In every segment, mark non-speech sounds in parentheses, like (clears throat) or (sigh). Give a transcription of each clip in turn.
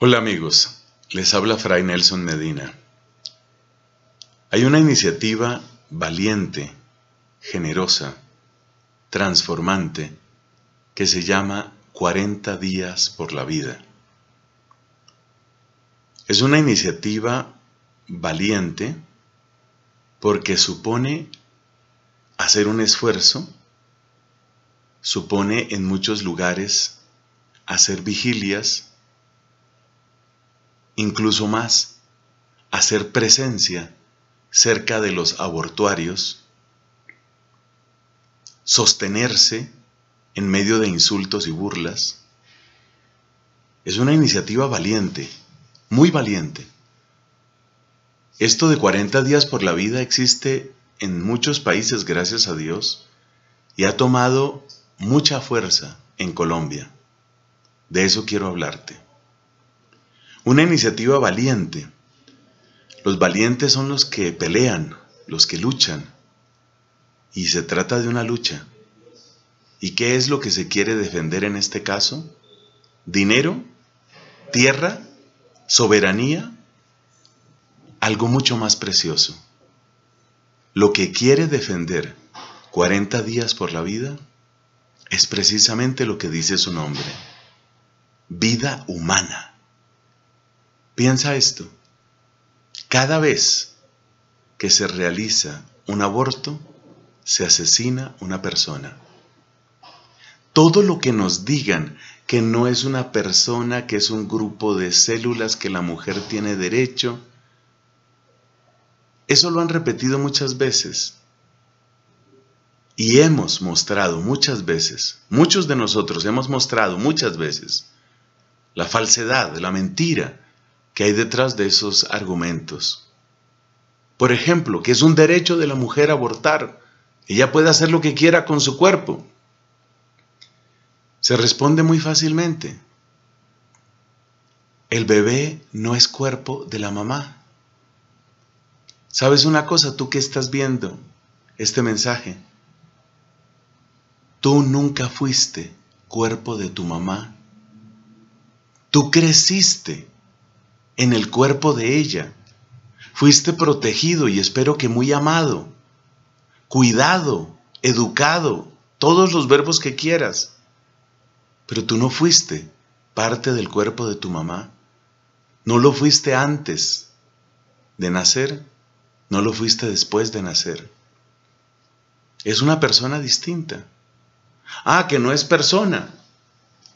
Hola amigos, les habla Fray Nelson Medina. Hay una iniciativa valiente, generosa, transformante, que se llama 40 días por la vida. Es una iniciativa valiente porque supone hacer un esfuerzo, supone en muchos lugares hacer vigilias, incluso más, hacer presencia cerca de los abortuarios, sostenerse en medio de insultos y burlas, es una iniciativa valiente, muy valiente. Esto de 40 días por la vida existe en muchos países, gracias a Dios, y ha tomado mucha fuerza en Colombia. De eso quiero hablarte. Una iniciativa valiente. Los valientes son los que pelean, los que luchan. Y se trata de una lucha. ¿Y qué es lo que se quiere defender en este caso? ¿Dinero? ¿Tierra? ¿Soberanía? Algo mucho más precioso. Lo que quiere defender 40 días por la vida es precisamente lo que dice su nombre. Vida humana. Piensa esto. Cada vez que se realiza un aborto, se asesina una persona. Todo lo que nos digan que no es una persona, que es un grupo de células, que la mujer tiene derecho, eso lo han repetido muchas veces. Y hemos mostrado muchas veces, muchos de nosotros hemos mostrado muchas veces, la falsedad, la mentira, que hay detrás de esos argumentos. Por ejemplo, que es un derecho de la mujer abortar. Ella puede hacer lo que quiera con su cuerpo. Se responde muy fácilmente. El bebé no es cuerpo de la mamá. ¿Sabes una cosa? Tú que estás viendo este mensaje. Tú nunca fuiste cuerpo de tu mamá. Tú creciste en el cuerpo de ella. Fuiste protegido y espero que muy amado, cuidado, educado, todos los verbos que quieras. Pero tú no fuiste parte del cuerpo de tu mamá. No lo fuiste antes de nacer, no lo fuiste después de nacer. Es una persona distinta. Ah, que no es persona.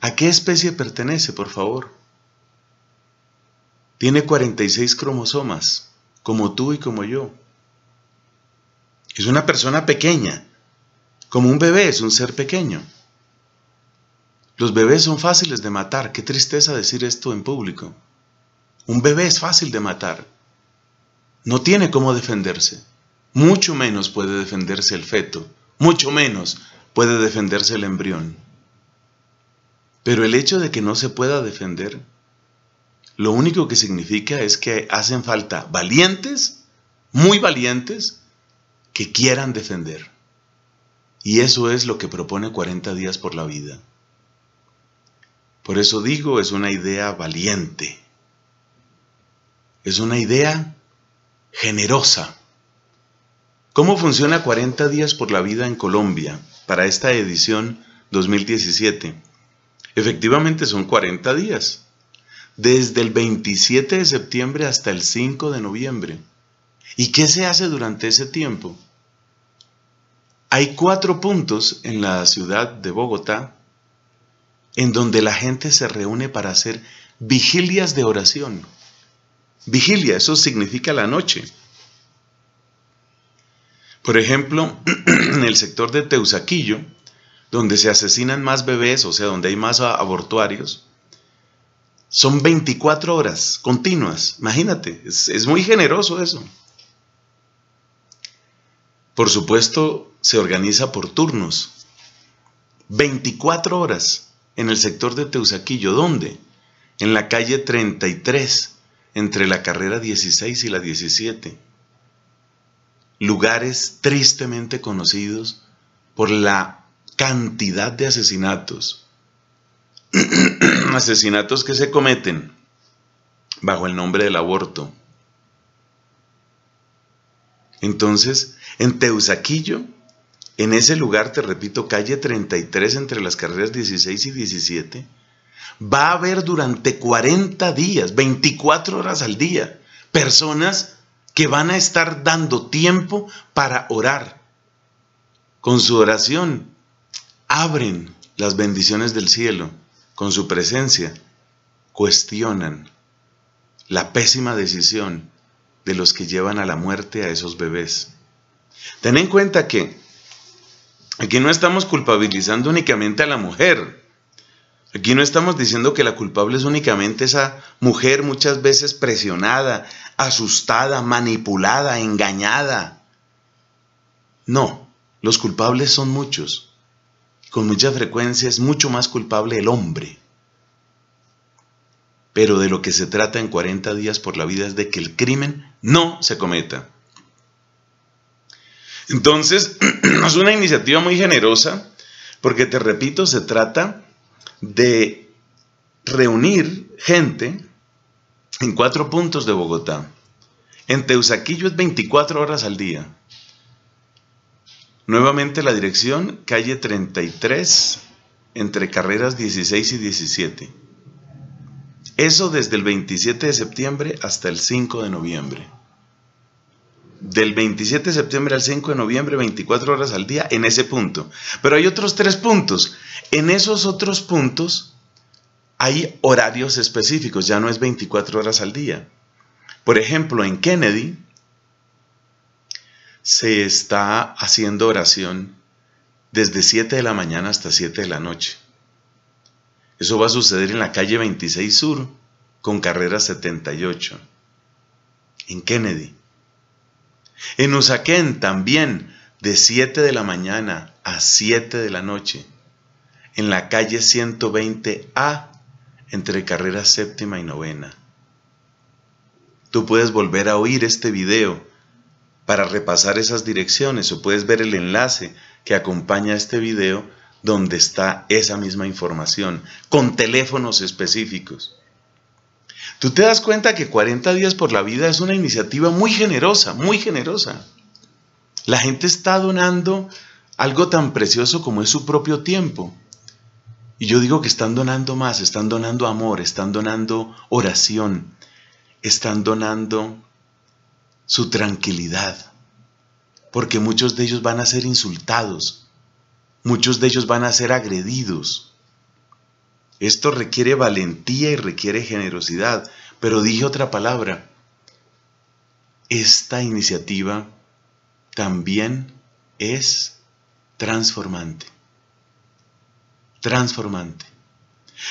¿A qué especie pertenece, por favor? Tiene 46 cromosomas, como tú y como yo. Es una persona pequeña, como un bebé, es un ser pequeño. Los bebés son fáciles de matar, qué tristeza decir esto en público. Un bebé es fácil de matar. No tiene cómo defenderse. Mucho menos puede defenderse el feto, mucho menos puede defenderse el embrión. Pero el hecho de que no se pueda defender lo único que significa es que hacen falta valientes, muy valientes, que quieran defender. Y eso es lo que propone 40 días por la vida. Por eso digo, es una idea valiente. Es una idea generosa. ¿Cómo funciona 40 días por la vida en Colombia para esta edición 2017? Efectivamente son 40 días desde el 27 de septiembre hasta el 5 de noviembre. ¿Y qué se hace durante ese tiempo? Hay cuatro puntos en la ciudad de Bogotá en donde la gente se reúne para hacer vigilias de oración. Vigilia, eso significa la noche. Por ejemplo, (clears throat) en el sector de Teusaquillo, donde se asesinan más bebés, o sea, donde hay más abortuarios, son 24 horas continuas. Imagínate, es, muy generoso eso. Por supuesto, se organiza por turnos. 24 horas en el sector de Teusaquillo. ¿Dónde? En la calle 33, entre la carrera 16 y la 17. Lugares tristemente conocidos por la cantidad de asesinatos, (clears throat) asesinatos que se cometen bajo el nombre del aborto. Entonces, en Teusaquillo, en ese lugar, te repito, calle 33 entre las carreras 16 y 17, va a haber durante 40 días, 24 horas al día, personas que van a estar dando tiempo para orar. Con su oración, abren las bendiciones del cielo con su presencia, cuestionan la pésima decisión de los que llevan a la muerte a esos bebés. Ten en cuenta que aquí no estamos culpabilizando únicamente a la mujer. Aquí no estamos diciendo que la culpable es únicamente esa mujer muchas veces presionada, asustada, manipulada, engañada. No, los culpables son muchos con mucha frecuencia es mucho más culpable el hombre. Pero de lo que se trata en 40 días por la vida es de que el crimen no se cometa. Entonces, (clears throat) es una iniciativa muy generosa, porque te repito, se trata de reunir gente en cuatro puntos de Bogotá. En Teusaquillo es 24 horas al día. Nuevamente la dirección, calle 33, entre carreras 16 y 17. Eso desde el 27 de septiembre hasta el 5 de noviembre. Del 27 de septiembre al 5 de noviembre, 24 horas al día en ese punto. Pero hay otros tres puntos. En esos otros puntos hay horarios específicos, ya no es 24 horas al día. Por ejemplo, en Kennedy, se está haciendo oración desde 7 de la mañana hasta 7 de la noche. Eso va a suceder en la calle 26 Sur con carrera 78, en Kennedy. En Usaquén también, de 7 de la mañana a 7 de la noche, en la calle 120A, entre carrera séptima y novena. Tú puedes volver a oír este video para repasar esas direcciones o puedes ver el enlace que acompaña este video donde está esa misma información, con teléfonos específicos. Tú te das cuenta que 40 días por la vida es una iniciativa muy generosa, muy generosa. La gente está donando algo tan precioso como es su propio tiempo. Y yo digo que están donando más, están donando amor, están donando oración, están donando su tranquilidad, porque muchos de ellos van a ser insultados, muchos de ellos van a ser agredidos. Esto requiere valentía y requiere generosidad, pero dije otra palabra, esta iniciativa también es transformante. Transformante.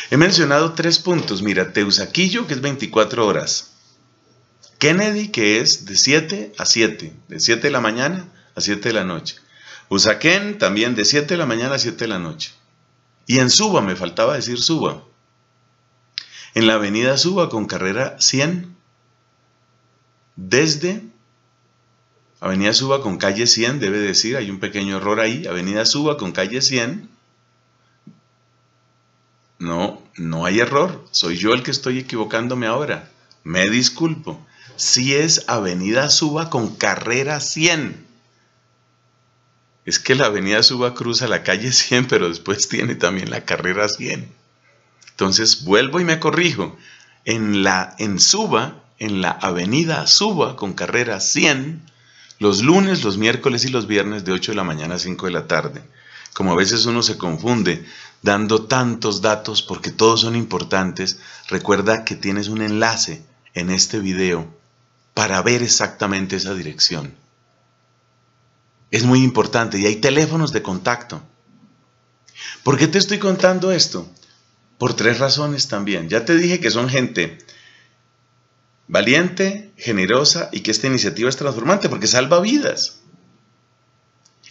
He mencionado tres puntos, mira, Teusaquillo, que es 24 horas, Kennedy, que es de 7 a 7, de 7 de la mañana a 7 de la noche. Usaquén, también de 7 de la mañana a 7 de la noche. Y en Suba, me faltaba decir Suba. En la avenida Suba con carrera 100, desde Avenida Suba con calle 100, debe decir, hay un pequeño error ahí. Avenida Suba con calle 100. No, no hay error. Soy yo el que estoy equivocándome ahora. Me disculpo si es Avenida Suba con carrera 100. Es que la Avenida Suba cruza la calle 100, pero después tiene también la carrera 100. Entonces vuelvo y me corrijo. En la en Suba, en la Avenida Suba con carrera 100, los lunes, los miércoles y los viernes de 8 de la mañana a 5 de la tarde. Como a veces uno se confunde dando tantos datos porque todos son importantes, recuerda que tienes un enlace en este video para ver exactamente esa dirección. Es muy importante y hay teléfonos de contacto. ¿Por qué te estoy contando esto? Por tres razones también. Ya te dije que son gente valiente, generosa y que esta iniciativa es transformante porque salva vidas.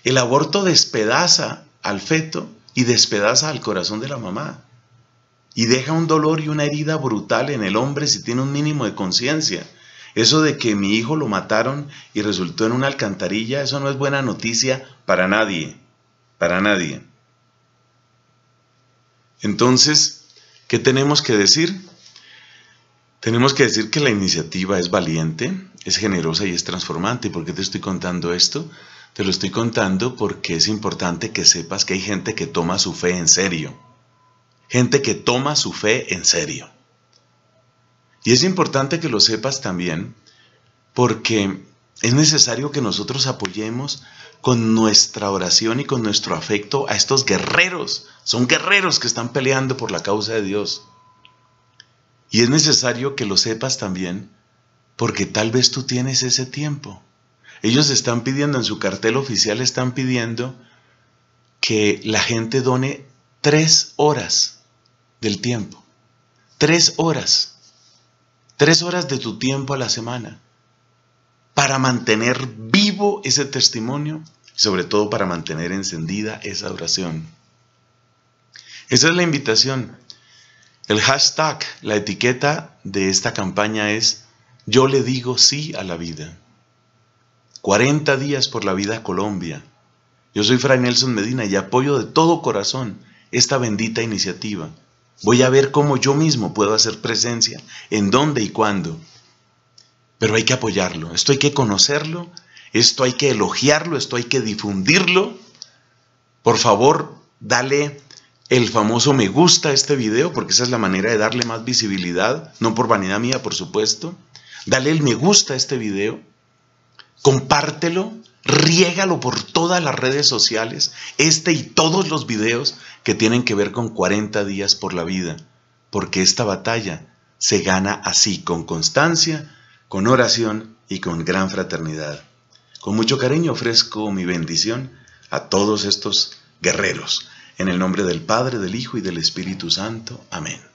El aborto despedaza al feto y despedaza al corazón de la mamá y deja un dolor y una herida brutal en el hombre si tiene un mínimo de conciencia. Eso de que mi hijo lo mataron y resultó en una alcantarilla, eso no es buena noticia para nadie, para nadie. Entonces, ¿qué tenemos que decir? Tenemos que decir que la iniciativa es valiente, es generosa y es transformante. ¿Por qué te estoy contando esto? Te lo estoy contando porque es importante que sepas que hay gente que toma su fe en serio gente que toma su fe en serio. Y es importante que lo sepas también porque es necesario que nosotros apoyemos con nuestra oración y con nuestro afecto a estos guerreros. Son guerreros que están peleando por la causa de Dios. Y es necesario que lo sepas también porque tal vez tú tienes ese tiempo. Ellos están pidiendo, en su cartel oficial están pidiendo que la gente done tres horas del tiempo. Tres horas. Tres horas de tu tiempo a la semana para mantener vivo ese testimonio y sobre todo para mantener encendida esa oración. Esa es la invitación. El hashtag, la etiqueta de esta campaña es Yo le digo sí a la vida. 40 días por la vida Colombia. Yo soy Fray Nelson Medina y apoyo de todo corazón esta bendita iniciativa. Voy a ver cómo yo mismo puedo hacer presencia, en dónde y cuándo. Pero hay que apoyarlo, esto hay que conocerlo, esto hay que elogiarlo, esto hay que difundirlo. Por favor, dale el famoso me gusta a este video, porque esa es la manera de darle más visibilidad, no por vanidad mía, por supuesto. Dale el me gusta a este video, compártelo, Riégalo por todas las redes sociales, este y todos los videos que tienen que ver con 40 días por la vida, porque esta batalla se gana así, con constancia, con oración y con gran fraternidad. Con mucho cariño ofrezco mi bendición a todos estos guerreros, en el nombre del Padre, del Hijo y del Espíritu Santo. Amén.